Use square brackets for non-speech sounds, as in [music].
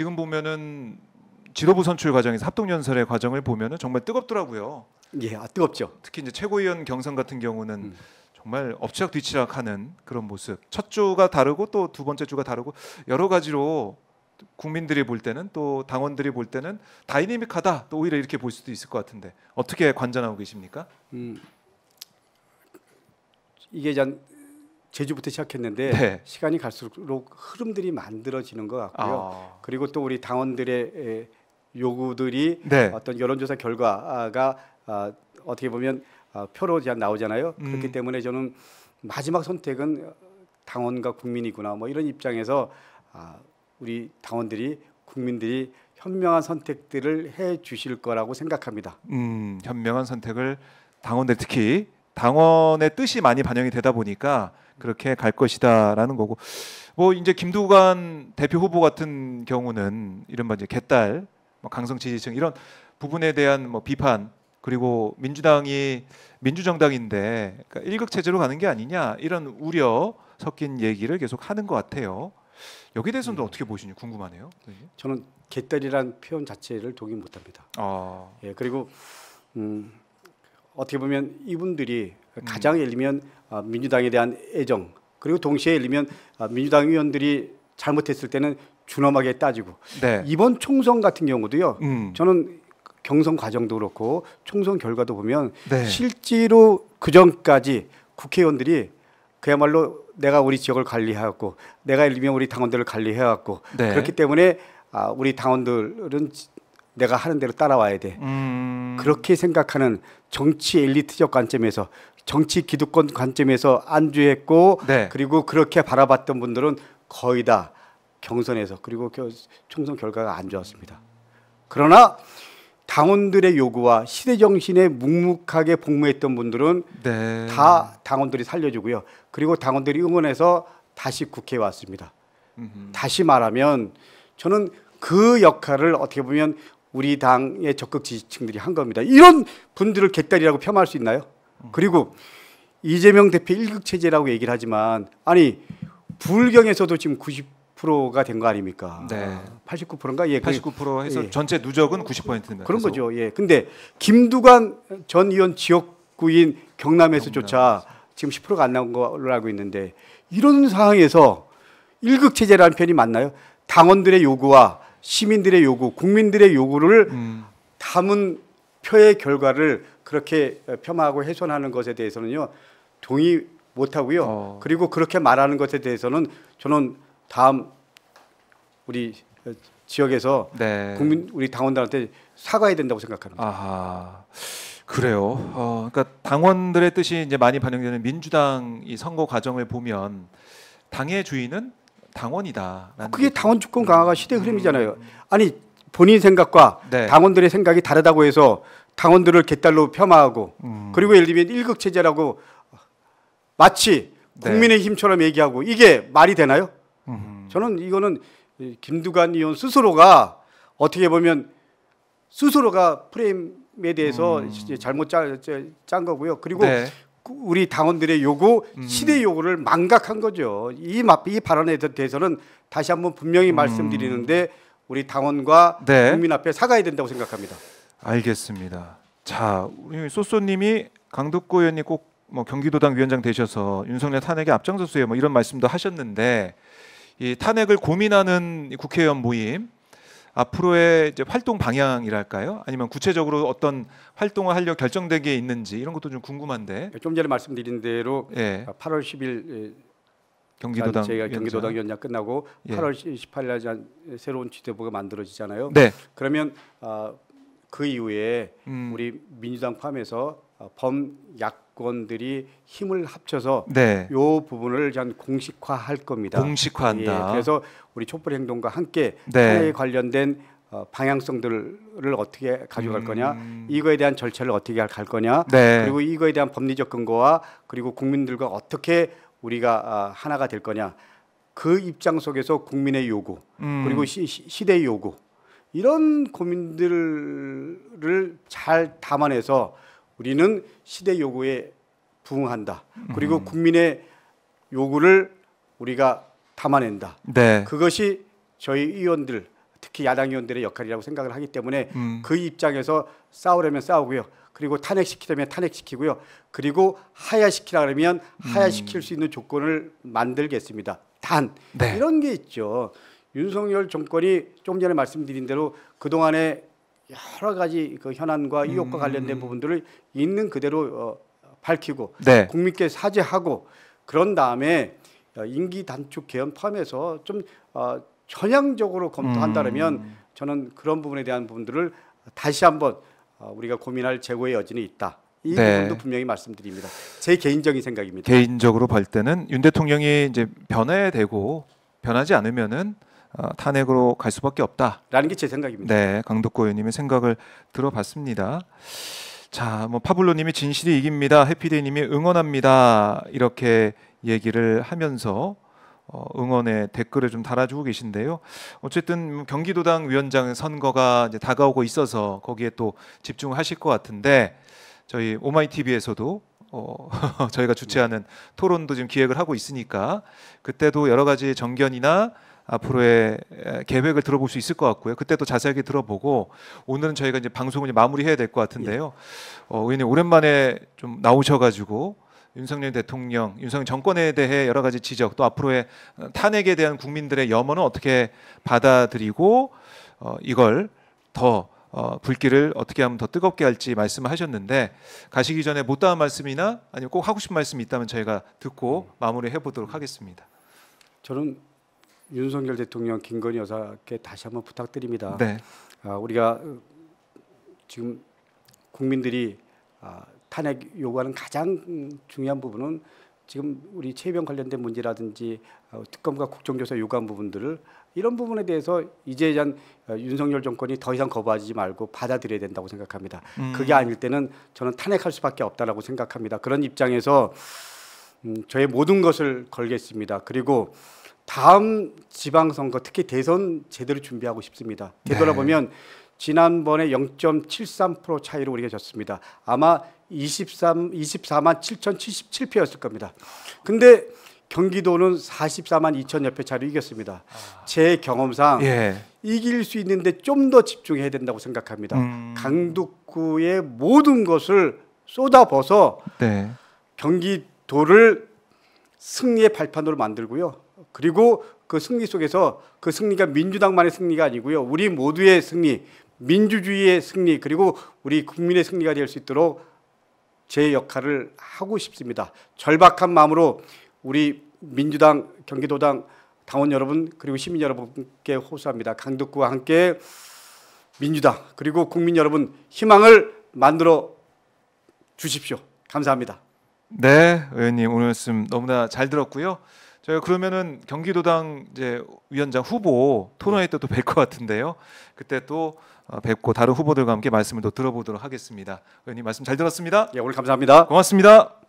지금 보면은 지도부 선출 과정에서 합동연설의 과정을 보면은 정말 뜨겁더라고요. 예, 아, 뜨겁죠. 특히 이제 최고위원 경선 같은 경우는 음. 정말 엎치락 뒤치락하는 그런 모습. 첫 주가 다르고 또 두 번째 주가 다르고 여러 가지로 국민들이 볼 때는 또 당원들이 볼 때는 다이내믹하다. 또 오히려 이렇게 볼 수도 있을 것 같은데 어떻게 관전하고 계십니까? 음, 이게 전 제주부터 시작했는데 네. 시간이 갈수록 흐름들이 만들어지는 것 같고요. 아. 그리고 또 우리 당원들의 요구들이 네. 어떤 여론조사 결과가 아, 어떻게 보면 아, 표로 나오잖아요. 음. 그렇기 때문에 저는 마지막 선택은 어, 당원과 국민이구나 뭐 이런 입장에서 아, 우리 당원들이 국민들이 현명한 선택들을 해 주실 거라고 생각합니다. 음, 현명한 선택을 당원들 특히 당원의 뜻이 많이 반영이 되다 보니까 그렇게 갈 것이다라는 거고 뭐 이제 김두관 대표 후보 같은 경우는 이른바 이제 개딸, 뭐 강성 지지층 이런 부분에 대한 뭐 비판 그리고 민주당이 민주정당인데 그러니까 일극 체제로 가는 게 아니냐 이런 우려 섞인 얘기를 계속 하는 것 같아요. 여기 대해서는 네. 어떻게 보시니 궁금하네요. 네. 저는 개딸이란 표현 자체를 동의 못합니다. 아. 예 그리고 음, 어떻게 보면 이분들이 음. 가장 음. 예를 들면 민주당에 대한 애정 그리고 동시에 예를 들면 어, 민주당 의원들이 잘못했을 때는 준엄하게 따지고 네. 이번 총선 같은 경우도요. 음. 저는 경선 과정도 그렇고 총선 결과도 보면 네. 실제로 그 전까지 국회의원들이 그야말로 내가 우리 지역을 관리하왔고 내가 예를 들면 우리 당원들을 관리해왔고 네. 그렇기 때문에 아, 우리 당원들은 내가 하는 대로 따라와야 돼. 음... 그렇게 생각하는 정치 엘리트적 관점에서 정치 기득권 관점에서 안주했고 네. 그리고 그렇게 바라봤던 분들은 거의 다 경선에서 그리고 총선 결과가 안 좋았습니다. 그러나 당원들의 요구와 시대 정신에 묵묵하게 복무했던 분들은 네. 다 당원들이 살려주고요. 그리고 당원들이 응원해서 다시 국회에 왔습니다. 음흠. 다시 말하면 저는 그 역할을 어떻게 보면 우리 당의 적극 지지층들이 한 겁니다. 이런 분들을 객단이라고 폄할수 있나요? 그리고 이재명 대표 일극 체제라고 얘기를 하지만 아니 불경에서도 지금 90%가 된 거 아닙니까? 네. 89%인가? 예. 89% 그 해서 예. 전체 누적은 90%입니다. 그런 계속. 거죠. 예. 근데 김두관 전 의원 지역구인 경남에서조차 경남. 지금 10%가 안 나온 걸로 알고 있는데 이런 상황에서 일극 체제라는 편이 맞나요? 당원들의 요구와 시민들의 요구, 국민들의 요구를 음. 담은 표의 결과를 그렇게 폄하하고 훼손하는 것에 대해서는요 동의 못하고요. 어. 그리고 그렇게 말하는 것에 대해서는 저는 다음 우리 지역에서 네. 국민 우리 당원들한테 사과해야 된다고 생각합니다. 아하. 그래요. 어, 그러니까 당원들의 뜻이 이제 많이 반영되는 민주당 이 선거 과정을 보면 당의 주인은 당원이다. 어, 그게 당원 주권 강화가 시대 흐름이잖아요. 음, 음, 음. 아니 본인 생각과 네. 당원들의 생각이 다르다고 해서 당원들을 개딸로 폄하하고 음. 그리고 예를 들면 일극 체제라고 마치 네. 국민의힘처럼 얘기하고 이게 말이 되나요? 음. 저는 이거는 김두관 의원 스스로가 어떻게 보면 스스로가 프레임에 대해서 음. 잘못 짜, 짠 거고요. 그리고 네. 우리 당원들의 요구, 음. 시대 요구를 망각한 거죠. 이, 이 발언에 대해서는 다시 한번 분명히 음. 말씀드리는데 우리 당원과 네. 국민 앞에 사과해야 된다고 생각합니다. 알겠습니다. 자, 우리 소쏘님이 강덕구 의원이 꼭뭐 경기도당 위원장 되셔서 윤석열 탄핵에 앞장서세요. 뭐 이런 말씀도 하셨는데 이 탄핵을 고민하는 국회의원 모임 앞으로의 이제 활동 방향이랄까요? 아니면 구체적으로 어떤 활동을 하려 결정된 게 있는지 이런 것도 좀 궁금한데. 네, 좀 전에 말씀드린 대로 예. 8월 아, 10일 예, 경기도당 제가 경기도당 연장 끝나고 예. 8월 18일 날 새로운 지도부가 만들어지잖아요. 네. 그러면 어, 그 이후에 음. 우리 민주당 포함해서 어, 범야권들이 힘을 합쳐서 네. 요 부분을 전 공식화할 겁니다. 공식화한다. 예, 그래서 우리 촛불 행동과 함께 네. 관련된 어, 방향성들을 어떻게 가져갈 거냐, 음. 이거에 대한 절차를 어떻게 갈 거냐, 네. 그리고 이거에 대한 법리적 근거와 그리고 국민들과 어떻게 우리가 어, 하나가 될 거냐, 그 입장 속에서 국민의 요구 음... 그리고 시, 시대의 요구 이런 고민들을 잘 담아내서 우리는 시대 요구에 부응한다. 그리고 음. 국민의 요구를 우리가 담아낸다. 네. 그것이 저희 의원들 특히 야당 의원들의 역할이라고 생각을 하기 때문에 음. 그 입장에서 싸우려면 싸우고요. 그리고 탄핵시키려면 탄핵시키고요. 그리고 하야시키라 그러면 하야시킬 음. 수 있는 조건을 만들겠습니다. 단 네. 이런 게 있죠. 윤석열 정권이 좀 전에 말씀드린 대로 그동안에 여러 가지 그 현안과 의혹과 음. 관련된 부분들을 있는 그대로 어, 밝히고 네. 국민께 사죄하고 그런 다음에 어, 임기 단축 개헌 포함해서 좀 어, 전향적으로 검토한다면 음. 저는 그런 부분에 대한 부분들을 다시 한번 어, 우리가 고민할 재고의 여지는 있다. 이 네. 부분도 분명히 말씀드립니다. 제 개인적인 생각입니다. 개인적으로 볼 때는 윤 대통령이 이제 변해되고 변하지 않으면은 어, 탄핵으로 갈 수밖에 없다라는 게 제 생각입니다. 네, 강덕고 의원님의 생각을 들어봤습니다. 자, 뭐 파블로님이 진실이 이깁니다. 해피데이님이 응원합니다. 이렇게 얘기를 하면서 어, 응원의 댓글을 좀 달아주고 계신데요. 어쨌든 경기도당 위원장 선거가 이제 다가오고 있어서 거기에 또 집중하실 것 같은데 저희 오마이 TV에서도 어, [laughs] 저희가 주최하는 토론도 지금 기획을 하고 있으니까 그때도 여러 가지 정견이나 앞으로의 계획을 들어볼 수 있을 것 같고요. 그때 또 자세하게 들어보고 오늘은 저희가 이제 방송을 이제 마무리해야 될 것 같은데요. 예. 어, 의원님 오랜만에 좀 나오셔가지고 윤석열 대통령, 윤석열 정권에 대해 여러 가지 지적, 또 앞으로의 어, 탄핵에 대한 국민들의 염원은 어떻게 받아들이고 어, 이걸 더 어, 불길을 어떻게 하면 더 뜨겁게 할지 말씀을 하셨는데 가시기 전에 못다한 말씀이나 아니면 꼭 하고 싶은 말씀이 있다면 저희가 듣고 음. 마무리해 보도록 하겠습니다. 저는 윤석열 대통령, 김건희 여사께 다시 한번 부탁드립니다. 네. 아, 우리가 어, 지금 국민들이 아, 탄핵 요구하는 가장 중요한 부분은 지금 우리 채병 관련된 문제라든지 어, 특검과 국정조사 요구한 부분들을 이런 부분에 대해서 이제 한 어, 윤석열 정권이 더 이상 거부하지 말고 받아들여야 된다고 생각합니다. 음. 그게 아닐 때는 저는 탄핵할 수밖에 없다라고 생각합니다. 그런 입장에서 음, 저의 모든 것을 걸겠습니다. 그리고 다음 지방선거 특히 대선 제대로 준비하고 싶습니다. 되돌아보면 네. 지난번에 0.73% 차이로 우리가 졌습니다. 아마 23, 24만 7,077표였을 겁니다. 근데 경기도는 44만 2천여 표 차로 이겼습니다. 아. 제 경험상 예. 이길 수 있는데 좀 더 집중해야 된다고 생각합니다. 음. 강북구의 모든 것을 쏟아버서 네. 경기도를 승리의 발판으로 만들고요. 그리고 그 승리 속에서 그 승리가 민주당만의 승리가 아니고요. 우리 모두의 승리, 민주주의의 승리, 그리고 우리 국민의 승리가 될 수 있도록 제 역할을 하고 싶습니다. 절박한 마음으로 우리 민주당 경기도당 당원 여러분 그리고 시민 여러분께 호소합니다. 강덕구와 함께 민주당 그리고 국민 여러분 희망을 만들어 주십시오. 감사합니다. 네, 의원님 오늘 말씀 너무나 잘 들었고요. 저희 그러면은 경기도당 이제 위원장 후보 토론회 때도뵐 것 같은데요. 그때 또 어, 뵙고 다른 후보들과 함께 말씀을 또 들어보도록 하겠습니다. 의원님 말씀 잘 들었습니다. 예, 오늘 감사합니다. 고맙습니다.